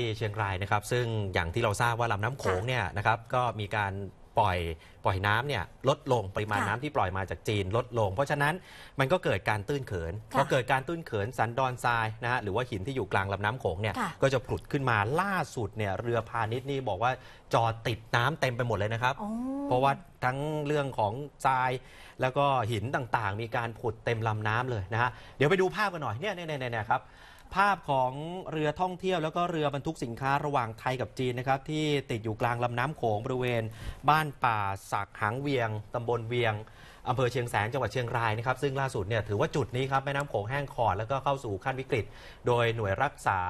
ที่เชียงรายนะครับ ซึ่งอย่างที่เราทราบว่าลำน้ำโขงเนี่ยนะครับ ก็มีการปล่อยปล่อยน้ำเนี่ยลดลงปริมาณน้ำที่ปล่อยมาจากจีนลดลง เพราะฉะนั้นมันก็เกิดการตื้นเขินพอเกิดการตื้นเขินสันดอนทรายนะฮะหรือว่าหินที่อยู่กลางลำน้ำโขงเนี่ยก็จะผุดขึ้นมาล่าสุดเนี่ย เรือพาณิชย์นี่บอกว่าจอดติดน้ำเต็มไปหมดเลยนะครับ เพราะว่าทั้งเรื่องของทรายแล้วก็หินต่างๆ มีการผุดเต็มลำน้ำเลยนะฮะเดี๋ยวไปดูภาพกันหน่อยเนี่ยเนี่ยเนี่ยครับภาพของเรือท่องเที่ยวแล้วก็เรือบรรทุกสินค้าระหว่างไทยกับจีนนะครับ ที่ติดอยู่กลางลำน้ำโขงบริเวณ บ้านป่าสักหางเวียง ตำบลเวียงอำเภอเชียงแสนจังหวัดเชียงรายนะครับซึ่งล่าสุดเนี่ยถือว่าจุดนี้ครับ แม่น้ำโขงแห้งขอดแล้วก็เข้าสู่ขั้นวิกฤต โดยหน่วยรักษา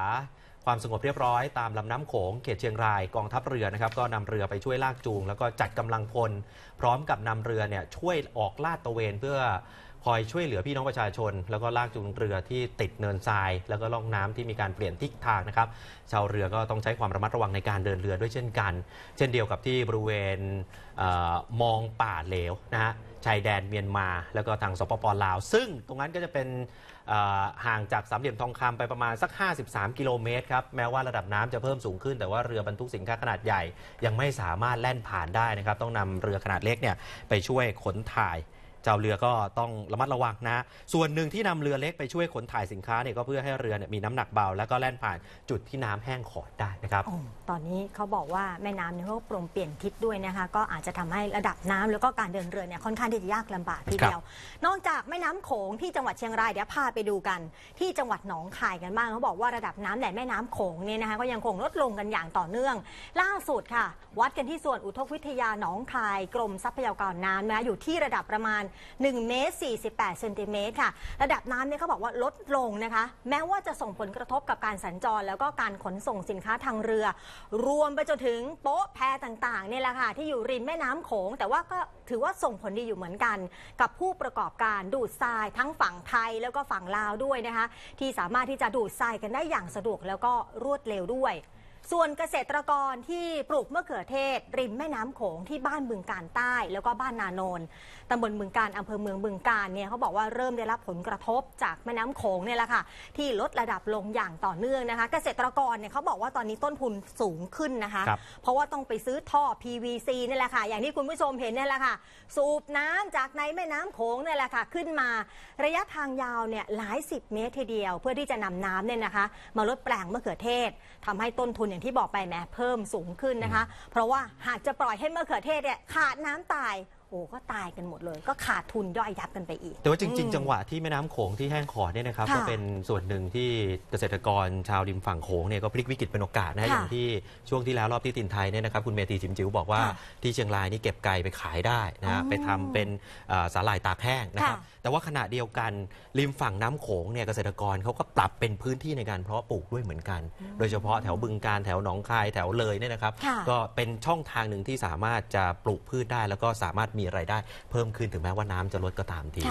ความสงบเรียบร้อย ตามลำน้ำโขงเขตเชียงรายกองทัพเรือนะครับ ก็นำเรือไปช่วยลากจูงแล้วก็จัดกำลังพลพร้อมกับนำเรือเนี่ยช่วยออกลาดตะเวนเพื่อคอยช่วยเหลือพี่น้องประชาชน แล้วก็ลากจูงเรือที่ติดเนินทราย แล้วก็ล่องน้ำที่มีการเปลี่ยนทิศทางนะครับชาวเรือก็ต้องใช้ความระมัดระวังในการเดินเรือด้วยเช่นกัน เช่นเดียวกับที่บริเวณมองป่าเหลวนะฮะชายแดนเมียนมา แล้วก็ทางสปปลาว ซึ่งตรงนั้นก็จะเป็นห่างจากสามเหลี่ยมทองคำไปประมาณสัก 53 กิโลเมตรครับแม้ว่าระดับน้ำจะเพิ่มสูงขึ้น แต่ว่าเรือบรรทุกสินค้าขนาดใหญ่ยังไม่สามารถแล่นผ่านได้นะครับต้องนำเรือขนาดเล็กเนี่ยไปช่วยขนถ่ายเจ้าเรือก็ต้องระมัดระวังนะ ส่วนหนึ่งที่นำเรือเล็กไปช่วยขนถ่ายสินค้าเนี่ยก็เพื่อให้เรือเนี่ยมีน้ำหนักเบาแล้วก็แล่นผ่านจุดที่น้ำแห้งขอดได้นะครับ ตอนนี้เขาบอกว่าแม่น้ำเนี่ยกาปรุงเปลี่ยนทิศด้วยนะคะก็อาจจะทำให้ระดับน้ำแล้วก็การเดินเรือเนี่ยค่อนข้างที่จะยากลำบากทีเดียว นอกจากแม่น้ำโขงที่จังหวัดเชียงรายเดี๋ยวพาไปดูกัน ที่จังหวัดหนองคายกันบ้างเขาบอกว่าระดับน้ำในแม่น้ำโขงเนี่ยนะคะก็ยังคงลดลงกันอย่างต่อเนื่อง ล่าสุดค่ะ วัดกันที่ส่วนอุทกวิทยาหนองคายกรมทรัพยากรน้ำนะอยู่ที่ระดับประมาณ1เมตร48เซนติเมตรค่ะระดับน้ำเนี่ยเขาบอกว่าลดลงนะคะ แม้ว่าจะส่งผลกระทบกับการสัญจรแล้วก็การขนส่งสินค้าทางเรือ รวมไปจนถึงโป๊ะแพต่างๆเนี่ยแหละค่ะที่อยู่ริมแม่น้ำโขงแต่ว่าก็ถือว่าส่งผลดีอยู่เหมือนกัน กับผู้ประกอบการดูดทรายทั้งฝั่งไทยแล้วก็ฝั่งลาวด้วยนะคะ ที่สามารถที่จะดูดทรายกันได้อย่างสะดวกแล้วก็รวดเร็วด้วยส่วนเกษตรกรที่ปลูกมะเขือเทศ ริมแม่น้ำโขงที่บ้านบึงการใต้ แล้วก็บ้านนาโนนตาบลบึงการอำเภอเมืองบึงการเนี่ยเขาบอกว่าเริ่มได้รับผลกระทบจากแม่น้ำโขงเนี่ยแหละค่ะที่ลดระดับลงอย่างต่อเนื่องนะคะ เกษตรกรเนี่ยเขาบอกว่าตอนนี้ต้นทุนสูงขึ้นนะคะ เพราะว่าต้องไปซื้อท่อ PVC นี่แหละค่ะอย่างที่คุณผู้ชมเห็นเนี่ยแหละค่ะ สูบน้ำจากในแม่น้ำโขงนี่แหละค่ะขึ้นมาระยะทางยาวเนี่ยหลายสิบเมตรทีเดียว เพื่อที่จะนำน้ำเนี่ยนะคะ มาลดแปลงมะเขือเทศ ทำให้ต้นทุนอย่างที่บอกไปแม้ เพิ่มสูงขึ้นนะคะ เพราะว่าหากจะปล่อยให้มะเขือเทศเนี่ย ขาดน้ำตายโอ้ก็ตายกันหมดเลย ก็ขาดทุนย่อยยับกันไปอีก แต่ว่าจริงๆ จังหวะที่แม่น้ำโขงที่แห้งขอดเนี่ยนะครับก็เป็นส่วนหนึ่งที่เกษตรกรชาวริมฝั่งโขงเนี่ยก็พลิกวิกฤตเป็นโอกาสนะ่อย่างที่ช่วงที่แล้วรอบที่ตินไทยเนี่ยนะครับคุณเมธีจิมจิ๋วบอกว่าที่เชียงรายนี่เก็บไก่ไปขายได้นะฮะไปทำเป็นสาหร่ายตากแห้งนะครับแต่ว่าขณะเดียวกันริมฝั่งน้ำโขงเนี่ยเกษตรกรเขาก็ปรับเป็นพื้นที่ในการเพาะปลูกด้วยเหมือนกัน โดยเฉพาะแถวบึงการแถวหนองคายแถวเลยเนี่ยนะครับ ก็เป็นช่องทางหนึ่งที่สามารถจะปลูกพืชได้แล้วก็สามารถมีมีรายได้เพิ่มขึ้นถึงแม้ว่าน้ำจะลดก็ตามที